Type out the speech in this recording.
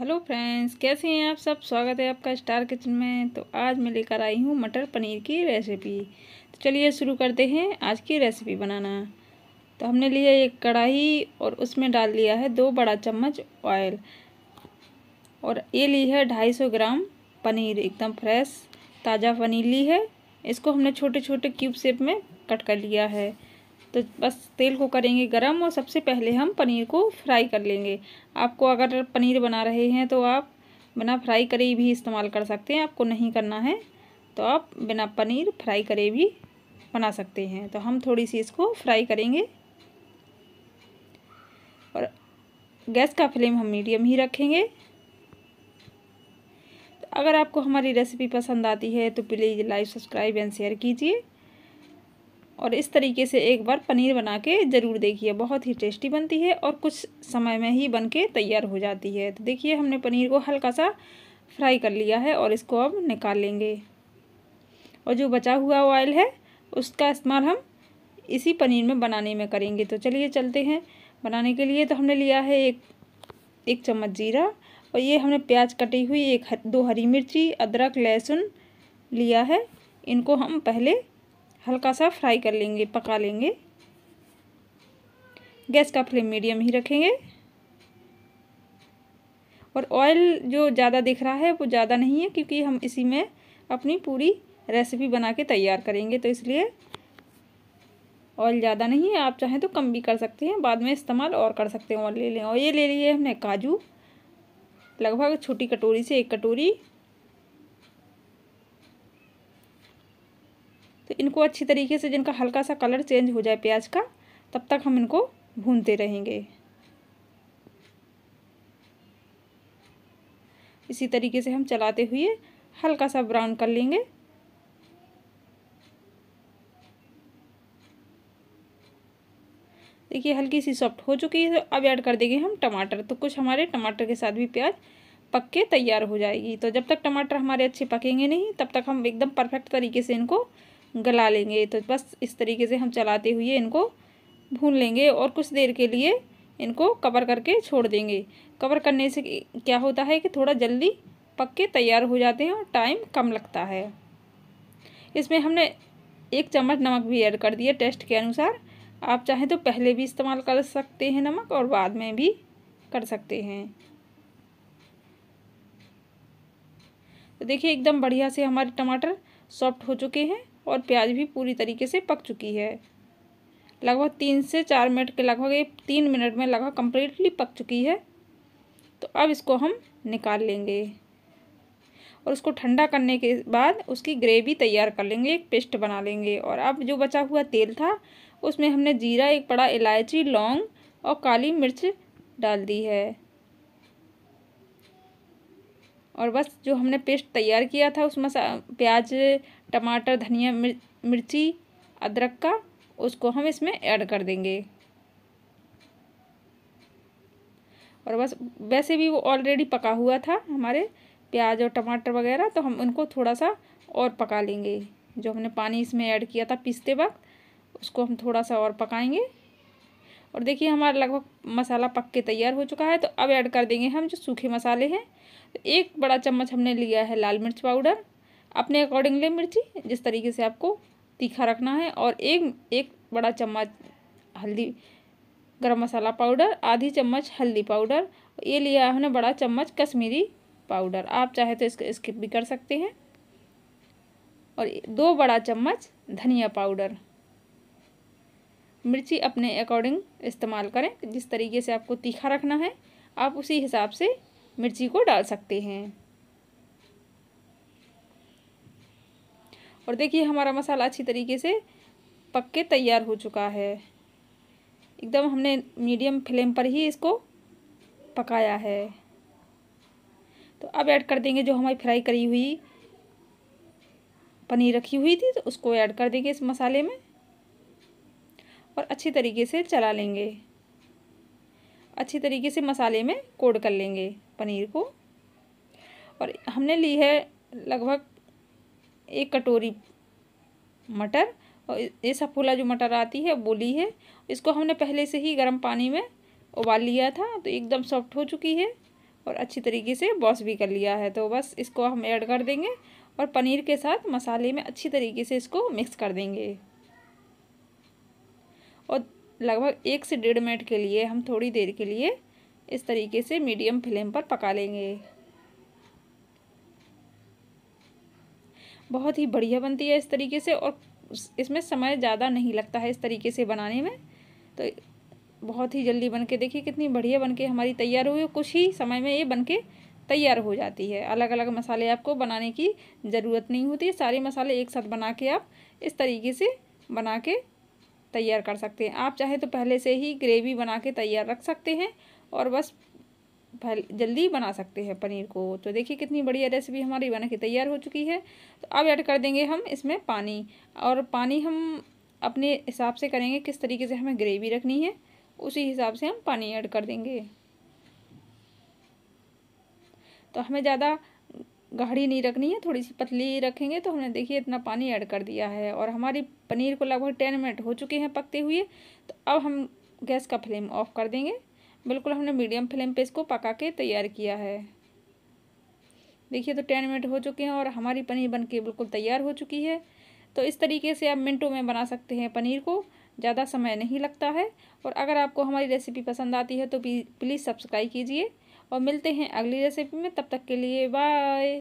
hello friends कैसे हैं आप सब स्वागत है आपका स्टार किचन में तो आज मैं लेकर आई हूँ मटर पनीर की रेसिपी तो चलिए शुरू करते हैं आज की रेसिपी बनाना तो हमने लिया एक कढ़ाई और उसमें डाल लिया है दो बड़ा चम्मच ऑयल और ये ली है ढाई सौ ग्राम पनीर एकदम फ्रेश ताज़ा पनीर ली है इसको हमने छोटे छोटे क्यूब शेप में कट कर लिया है तो बस तेल को करेंगे गरम और सबसे पहले हम पनीर को फ्राई कर लेंगे आपको अगर पनीर बना रहे हैं तो आप बिना फ्राई करे भी इस्तेमाल कर सकते हैं आपको नहीं करना है तो आप बिना पनीर फ्राई करे भी बना सकते हैं तो हम थोड़ी सी इसको फ्राई करेंगे और गैस का फ्लेम हम मीडियम ही रखेंगे तो अगर आपको हमारी रेसिपी पसंद आती है तो please like subscribe and share कीजिए और इस तरीके से एक बार पनीर बना के ज़रूर देखिए बहुत ही टेस्टी बनती है और कुछ समय में ही बन के तैयार हो जाती है तो देखिए हमने पनीर को हल्का सा फ्राई कर लिया है और इसको अब निकाल लेंगे और जो बचा हुआ ऑयल है उसका इस्तेमाल हम इसी पनीर में बनाने में करेंगे तो चलिए चलते हैं बनाने के लिए तो हमने लिया है एक एक चम्मच जीरा और ये हमने प्याज कटी हुई एक दो हरी मिर्ची अदरक लहसुन लिया है इनको हम पहले हल्का सा फ्राई कर लेंगे पका लेंगे गैस का फ्लेम मीडियम ही रखेंगे और ऑयल जो ज़्यादा दिख रहा है वो ज़्यादा नहीं है क्योंकि हम इसी में अपनी पूरी रेसिपी बना के तैयार करेंगे तो इसलिए ऑयल ज़्यादा नहीं है आप चाहें तो कम भी कर सकते हैं बाद में इस्तेमाल और कर सकते हैं और ले लें और ये ले लिए हमने काजू लगभग छोटी कटोरी से एक कटोरी तो इनको अच्छी तरीके से जिनका हल्का सा कलर चेंज हो जाए प्याज का तब तक हम इनको भूनते रहेंगे इसी तरीके से हम चलाते हुए हल्का सा ब्राउन कर लेंगे देखिए हल्की सी सॉफ्ट हो चुकी है तो अब ऐड कर देंगे हम टमाटर तो कुछ हमारे टमाटर के साथ भी प्याज पक के तैयार हो जाएगी तो जब तक टमाटर हमारे अच्छे पकेंगे नहीं तब तक हम एकदम परफेक्ट तरीके से इनको गला लेंगे तो बस इस तरीके से हम चलाते हुए इनको भून लेंगे और कुछ देर के लिए इनको कवर करके छोड़ देंगे कवर करने से क्या होता है कि थोड़ा जल्दी पक के तैयार हो जाते हैं और टाइम कम लगता है इसमें हमने एक चम्मच नमक भी ऐड कर दिया टेस्ट के अनुसार आप चाहें तो पहले भी इस्तेमाल कर सकते हैं नमक और बाद में भी कर सकते हैं तो देखिए एकदम बढ़िया से हमारे टमाटर सॉफ्ट हो चुके हैं और प्याज भी पूरी तरीके से पक चुकी है लगभग तीन से चार मिनट के लगभग ये तीन मिनट में लगभग कम्प्लीटली पक चुकी है तो अब इसको हम निकाल लेंगे और उसको ठंडा करने के बाद उसकी ग्रेवी तैयार कर लेंगे एक पेस्ट बना लेंगे और अब जो बचा हुआ तेल था उसमें हमने जीरा एक बड़ा इलायची लौंग और काली मिर्च डाल दी है और बस जो हमने पेस्ट तैयार किया था उस मसा प्याज टमाटर धनिया मिर, मिर्ची अदरक का उसको हम इसमें ऐड कर देंगे और बस वैसे भी वो ऑलरेडी पका हुआ था हमारे प्याज और टमाटर वगैरह तो हम उनको थोड़ा सा और पका लेंगे जो हमने पानी इसमें ऐड किया था पीसते वक्त उसको हम थोड़ा सा और पकाएंगे और देखिए हमारा लगभग मसाला पक के तैयार हो चुका है तो अब ऐड कर देंगे हम जो सूखे मसाले हैं एक बड़ा चम्मच हमने लिया है लाल मिर्च पाउडर अपने अकॉर्डिंगली मिर्ची जिस तरीके से आपको तीखा रखना है और एक एक बड़ा चम्मच हल्दी गरम मसाला पाउडर आधी चम्मच हल्दी पाउडर ये लिया है हमने बड़ा चम्मच कश्मीरी पाउडर आप चाहे तो इसको स्किप भी कर सकते हैं और दो बड़ा चम्मच धनिया पाउडर मिर्ची अपने अकॉर्डिंग इस्तेमाल करें जिस तरीके से आपको तीखा रखना है आप उसी हिसाब से मिर्ची को डाल सकते हैं और देखिए हमारा मसाला अच्छी तरीके से पक के तैयार हो चुका है एकदम हमने मीडियम फ्लेम पर ही इसको पकाया है तो अब ऐड कर देंगे जो हमारी फ्राई करी हुई पनीर रखी हुई थी तो उसको ऐड कर देंगे इस मसाले में और अच्छी तरीके से चला लेंगे अच्छी तरीके से मसाले में कोड कर लेंगे पनीर को और हमने ली है लगभग एक कटोरी मटर और ये सफोला जो मटर आती है वो ली है इसको हमने पहले से ही गर्म पानी में उबाल लिया था तो एकदम सॉफ्ट हो चुकी है और अच्छी तरीके से वॉश भी कर लिया है तो बस इसको हम ऐड कर देंगे और पनीर के साथ मसाले में अच्छी तरीके से इसको मिक्स कर देंगे और लगभग एक से डेढ़ मिनट के लिए हम थोड़ी देर के लिए इस तरीके से मीडियम फ्लेम पर पका लेंगे बहुत ही बढ़िया बनती है इस तरीके से और इसमें समय ज़्यादा नहीं लगता है इस तरीके से बनाने में तो बहुत ही जल्दी बन के देखिए कितनी बढ़िया बन के हमारी तैयार हुई कुछ ही समय में ये बन के तैयार हो जाती है अलग अलग मसाले आपको बनाने की ज़रूरत नहीं होती सारे मसाले एक साथ बना के आप इस तरीके से बना के तैयार कर सकते हैं आप चाहे तो पहले से ही ग्रेवी बना के तैयार रख सकते हैं और बस जल्दी बना सकते हैं पनीर को तो देखिए कितनी बढ़िया रेसिपी हमारी बना के तैयार हो चुकी है तो अब ऐड कर देंगे हम इसमें पानी और पानी हम अपने हिसाब से करेंगे किस तरीके से हमें ग्रेवी रखनी है उसी हिसाब से हम पानी ऐड कर देंगे तो हमें ज़्यादा गाढ़ी नहीं रखनी है थोड़ी सी पतली रखेंगे तो हमने देखिए इतना पानी ऐड कर दिया है और हमारी पनीर को लगभग टेन मिनट हो चुके हैं पकते हुए तो अब हम गैस का फ्लेम ऑफ कर देंगे बिल्कुल हमने मीडियम फ्लेम पे इसको पका के तैयार किया है देखिए तो टेन मिनट हो चुके हैं और हमारी पनीर बन के बिल्कुल तैयार हो चुकी है तो इस तरीके से आप मिनटों में बना सकते हैं पनीर को ज़्यादा समय नहीं लगता है और अगर आपको हमारी रेसिपी पसंद आती है तो प्लीज़ सब्सक्राइब कीजिए और मिलते हैं अगली रेसिपी में तब तक के लिए बाय